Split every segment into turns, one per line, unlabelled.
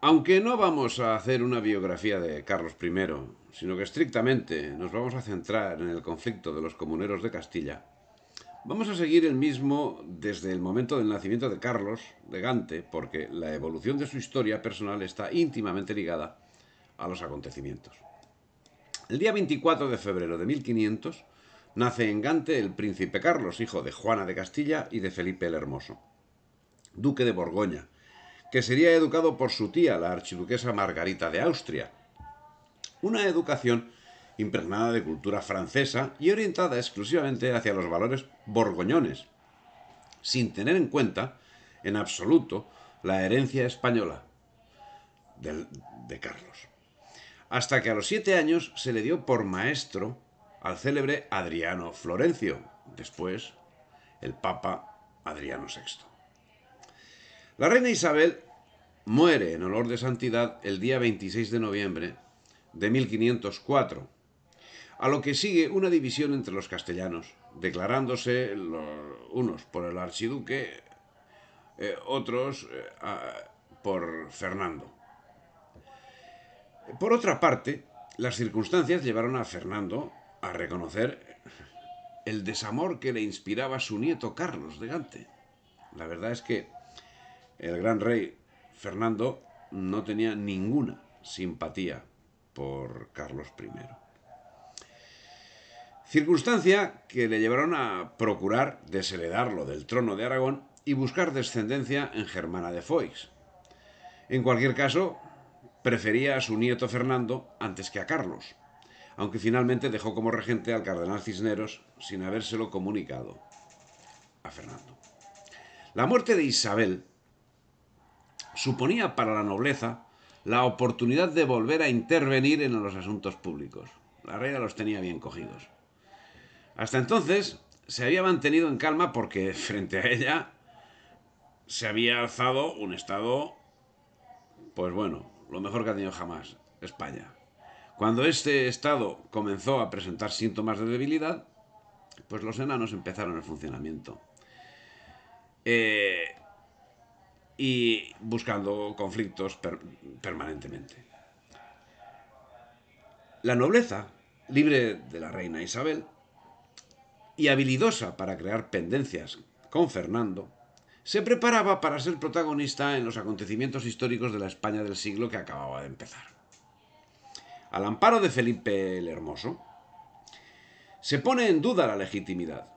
Aunque no vamos a hacer una biografía de Carlos I, sino que estrictamente nos vamos a centrar en el conflicto de los comuneros de Castilla, vamos a seguir el mismo desde el momento del nacimiento de Carlos de Gante, porque la evolución de su historia personal está íntimamente ligada a los acontecimientos. El día 24 de febrero de 1500 nace en Gante el príncipe Carlos, hijo de Juana de Castilla y de Felipe el Hermoso, duque de Borgoña, que sería educado por su tía, la archiduquesa Margarita de Austria. Una educación impregnada de cultura francesa y orientada exclusivamente hacia los valores borgoñones, sin tener en cuenta, en absoluto, la herencia española de, de Carlos. Hasta que a los siete años se le dio por maestro al célebre Adriano Florencio, después el Papa Adriano VI. La reina Isabel muere en olor de santidad el día 26 de noviembre de 1504, a lo que sigue una división entre los castellanos, declarándose unos por el archiduque, eh, otros eh, por Fernando. Por otra parte, las circunstancias llevaron a Fernando a reconocer el desamor que le inspiraba su nieto Carlos de Gante. La verdad es que el gran rey Fernando no tenía ninguna simpatía por Carlos I. Circunstancia que le llevaron a procurar desheredarlo del trono de Aragón y buscar descendencia en Germana de Foix. En cualquier caso, prefería a su nieto Fernando antes que a Carlos, aunque finalmente dejó como regente al cardenal Cisneros sin habérselo comunicado a Fernando. La muerte de Isabel suponía para la nobleza la oportunidad de volver a intervenir en los asuntos públicos. La reina los tenía bien cogidos. Hasta entonces se había mantenido en calma porque frente a ella se había alzado un estado, pues bueno, lo mejor que ha tenido jamás, España. Cuando este estado comenzó a presentar síntomas de debilidad, pues los enanos empezaron el funcionamiento. Eh, y buscando conflictos permanentemente. La nobleza, libre de la reina Isabel y habilidosa para crear pendencias con Fernando, se preparaba para ser protagonista en los acontecimientos históricos de la España del siglo que acababa de empezar. Al amparo de Felipe el Hermoso, se pone en duda la legitimidad.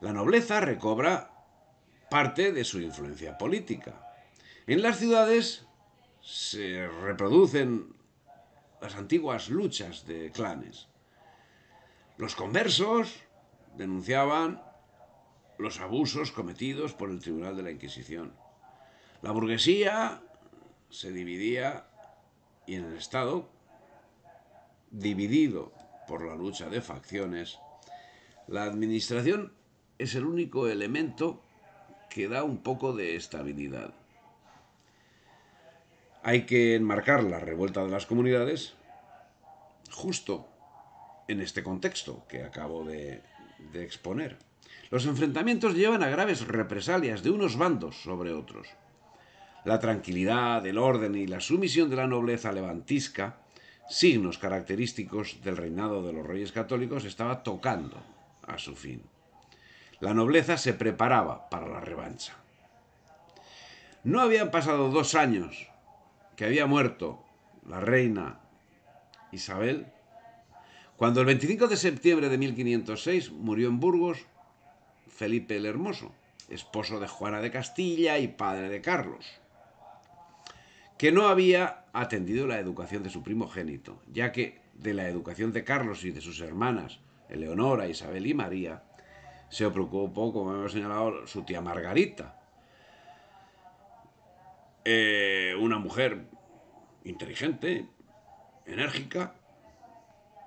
La nobleza recobra parte de su influencia política. En las ciudades se reproducen las antiguas luchas de clanes. Los conversos denunciaban los abusos cometidos por el Tribunal de la Inquisición. La burguesía se dividía y en el Estado, dividido por la lucha de facciones, la administración es el único elemento que da un poco de estabilidad. Hay que enmarcar la revuelta de las comunidades justo en este contexto que acabo de, exponer. Los enfrentamientos llevan a graves represalias de unos bandos sobre otros. La tranquilidad, el orden y la sumisión de la nobleza levantisca, signos característicos del reinado de los reyes católicos, estaba tocando a su fin. La nobleza se preparaba para la revancha. No habían pasado dos años que había muerto la reina Isabel, cuando el 25 de septiembre de 1506 murió en Burgos Felipe el Hermoso, esposo de Juana de Castilla y padre de Carlos, que no había atendido la educación de su primogénito, ya que de la educación de Carlos y de sus hermanas, Eleonora, Isabel y María, se preocupó, como hemos señalado, su tía Margarita. Eh, una mujer inteligente, enérgica,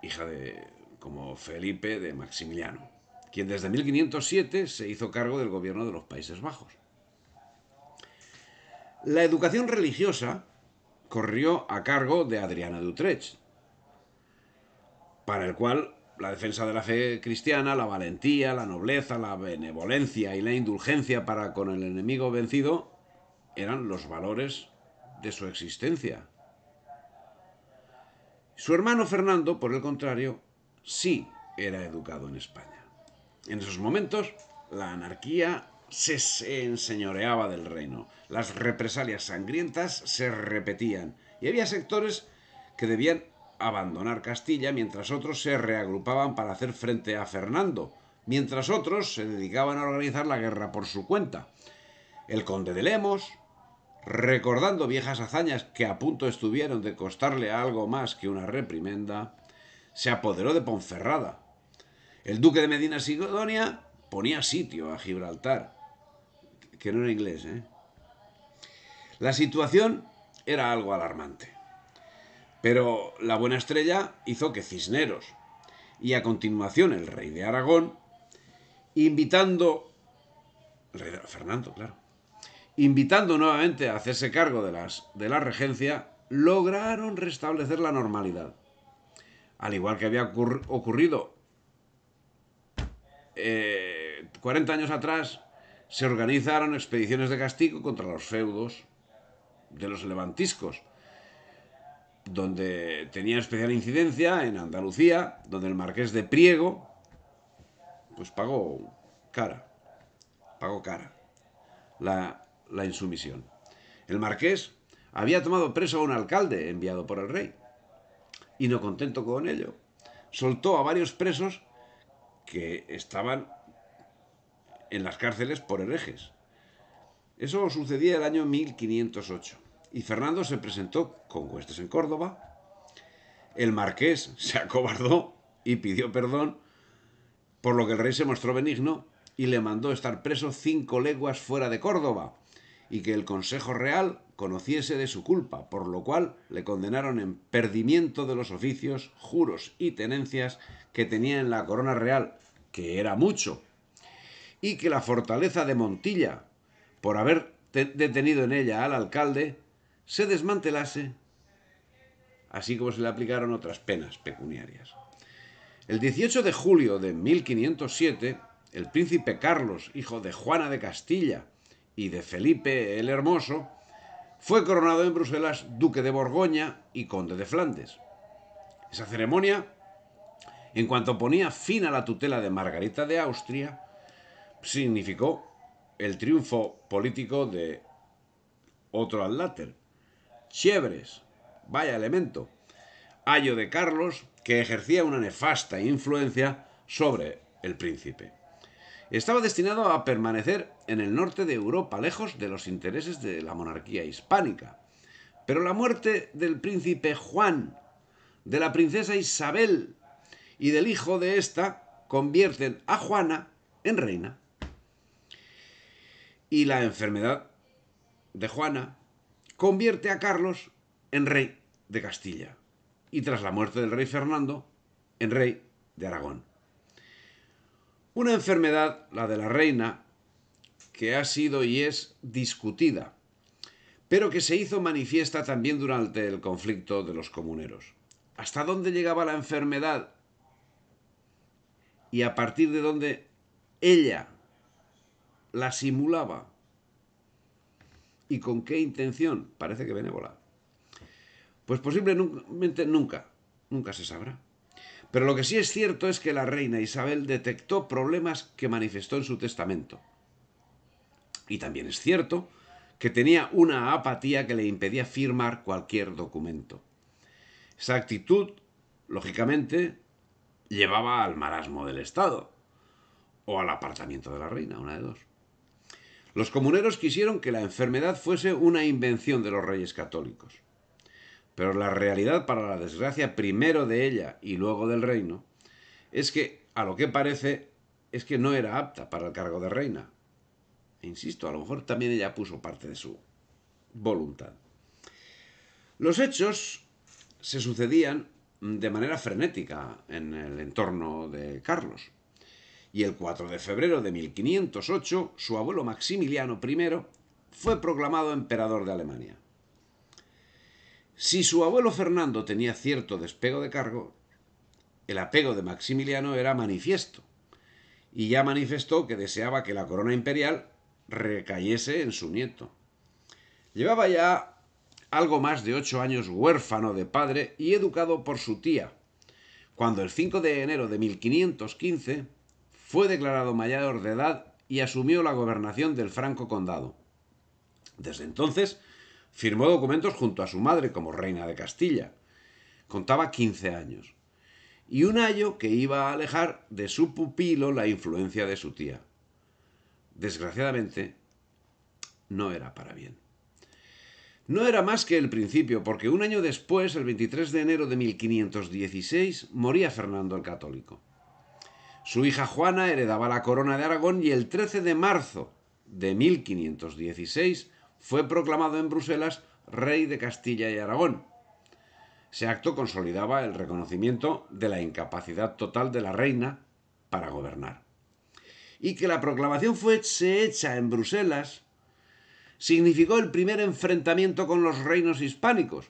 hija de, como Felipe de Maximiliano, quien desde 1507 se hizo cargo del gobierno de los Países Bajos. La educación religiosa corrió a cargo de Adriana de Utrecht, para el cual la defensa de la fe cristiana, la valentía, la nobleza, la benevolencia y la indulgencia para con el enemigo vencido eran los valores de su existencia. Su hermano Fernando, por el contrario, sí era educado en España. En esos momentos, la anarquía se, enseñoreaba del reino, las represalias sangrientas se repetían y había sectores que debían abandonar Castilla, mientras otros se reagrupaban para hacer frente a Fernando, mientras otros se dedicaban a organizar la guerra por su cuenta. El conde de Lemos, recordando viejas hazañas que a punto estuvieron de costarle algo más que una reprimenda, se apoderó de Ponferrada. El duque de Medina Sidonia ponía sitio a Gibraltar, que no era inglés. ¿eh? La situación era algo alarmante. Pero la buena estrella hizo que Cisneros y a continuación el rey de Aragón, invitando, Fernando, claro, invitando nuevamente a hacerse cargo de, las, de la regencia, lograron restablecer la normalidad. Al igual que había ocurrido 40 eh, años atrás, se organizaron expediciones de castigo contra los feudos de los levantiscos, donde tenía especial incidencia, en Andalucía, donde el marqués de Priego, pues pagó cara, pagó cara la, la insumisión. El marqués había tomado preso a un alcalde enviado por el rey, y no contento con ello, soltó a varios presos que estaban en las cárceles por herejes. Eso sucedía el año 1508 y Fernando se presentó con huestes en Córdoba. El marqués se acobardó y pidió perdón, por lo que el rey se mostró benigno y le mandó estar preso cinco leguas fuera de Córdoba y que el Consejo Real conociese de su culpa, por lo cual le condenaron en perdimiento de los oficios, juros y tenencias que tenía en la corona real, que era mucho, y que la fortaleza de Montilla, por haber detenido en ella al alcalde, se desmantelase, así como se le aplicaron otras penas pecuniarias. El 18 de julio de 1507, el príncipe Carlos, hijo de Juana de Castilla y de Felipe el Hermoso, fue coronado en Bruselas duque de Borgoña y conde de Flandes. Esa ceremonia, en cuanto ponía fin a la tutela de Margarita de Austria, significó el triunfo político de otro láter Chiebres, vaya elemento, ayo de Carlos, que ejercía una nefasta influencia sobre el príncipe. Estaba destinado a permanecer en el norte de Europa, lejos de los intereses de la monarquía hispánica. Pero la muerte del príncipe Juan, de la princesa Isabel y del hijo de ésta convierten a Juana en reina. Y la enfermedad de Juana convierte a Carlos en rey de Castilla y tras la muerte del rey Fernando en rey de Aragón. Una enfermedad, la de la reina, que ha sido y es discutida, pero que se hizo manifiesta también durante el conflicto de los comuneros. ¿Hasta dónde llegaba la enfermedad? Y a partir de dónde ella la simulaba. ¿Y con qué intención? Parece que benévola. Pues posiblemente nunca, nunca se sabrá. Pero lo que sí es cierto es que la reina Isabel detectó problemas que manifestó en su testamento. Y también es cierto que tenía una apatía que le impedía firmar cualquier documento. Esa actitud, lógicamente, llevaba al marasmo del Estado o al apartamiento de la reina, una de dos. Los comuneros quisieron que la enfermedad fuese una invención de los reyes católicos. Pero la realidad, para la desgracia primero de ella y luego del reino, es que, a lo que parece, es que no era apta para el cargo de reina. E insisto, a lo mejor también ella puso parte de su voluntad. Los hechos se sucedían de manera frenética en el entorno de Carlos y el 4 de febrero de 1508 su abuelo Maximiliano I fue proclamado emperador de Alemania. Si su abuelo Fernando tenía cierto despego de cargo, el apego de Maximiliano era manifiesto, y ya manifestó que deseaba que la corona imperial recayese en su nieto. Llevaba ya algo más de ocho años huérfano de padre y educado por su tía, cuando el 5 de enero de 1515 fue declarado mayor de edad y asumió la gobernación del Franco Condado. Desde entonces firmó documentos junto a su madre como reina de Castilla. Contaba 15 años. Y un año que iba a alejar de su pupilo la influencia de su tía. Desgraciadamente, no era para bien. No era más que el principio, porque un año después, el 23 de enero de 1516, moría Fernando el Católico. Su hija Juana heredaba la corona de Aragón y el 13 de marzo de 1516 fue proclamado en Bruselas rey de Castilla y Aragón. Ese acto consolidaba el reconocimiento de la incapacidad total de la reina para gobernar. Y que la proclamación fuese hecha en Bruselas significó el primer enfrentamiento con los reinos hispánicos,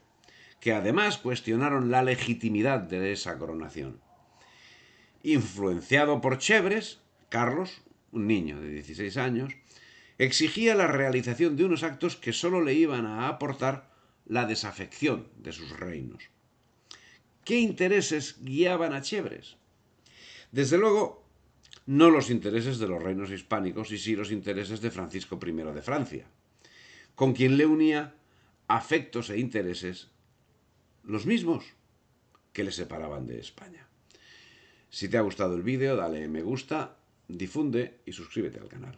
que además cuestionaron la legitimidad de esa coronación influenciado por Chevres, Carlos, un niño de 16 años, exigía la realización de unos actos que sólo le iban a aportar la desafección de sus reinos. ¿Qué intereses guiaban a Chevres? Desde luego, no los intereses de los reinos hispánicos y sí los intereses de Francisco I de Francia, con quien le unía afectos e intereses los mismos que le separaban de España. Si te ha gustado el vídeo, dale me gusta, difunde y suscríbete al canal.